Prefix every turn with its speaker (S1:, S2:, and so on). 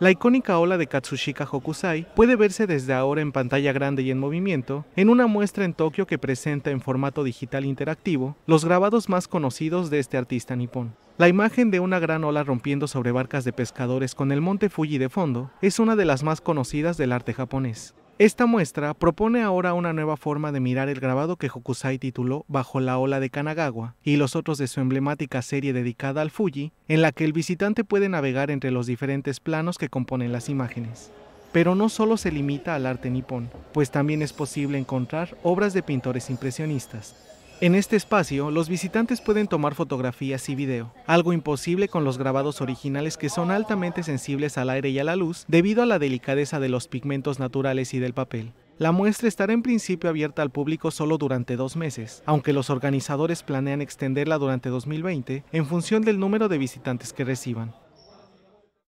S1: La icónica ola de Katsushika Hokusai puede verse desde ahora en pantalla grande y en movimiento en una muestra en Tokio que presenta en formato digital interactivo los grabados más conocidos de este artista nipón. La imagen de una gran ola rompiendo sobre barcas de pescadores con el monte Fuji de fondo es una de las más conocidas del arte japonés. Esta muestra propone ahora una nueva forma de mirar el grabado que Hokusai tituló Bajo la ola de Kanagawa y los otros de su emblemática serie dedicada al Fuji, en la que el visitante puede navegar entre los diferentes planos que componen las imágenes. Pero no solo se limita al arte nipón, pues también es posible encontrar obras de pintores impresionistas, en este espacio, los visitantes pueden tomar fotografías y video, algo imposible con los grabados originales que son altamente sensibles al aire y a la luz debido a la delicadeza de los pigmentos naturales y del papel. La muestra estará en principio abierta al público solo durante dos meses, aunque los organizadores planean extenderla durante 2020 en función del número de visitantes que reciban.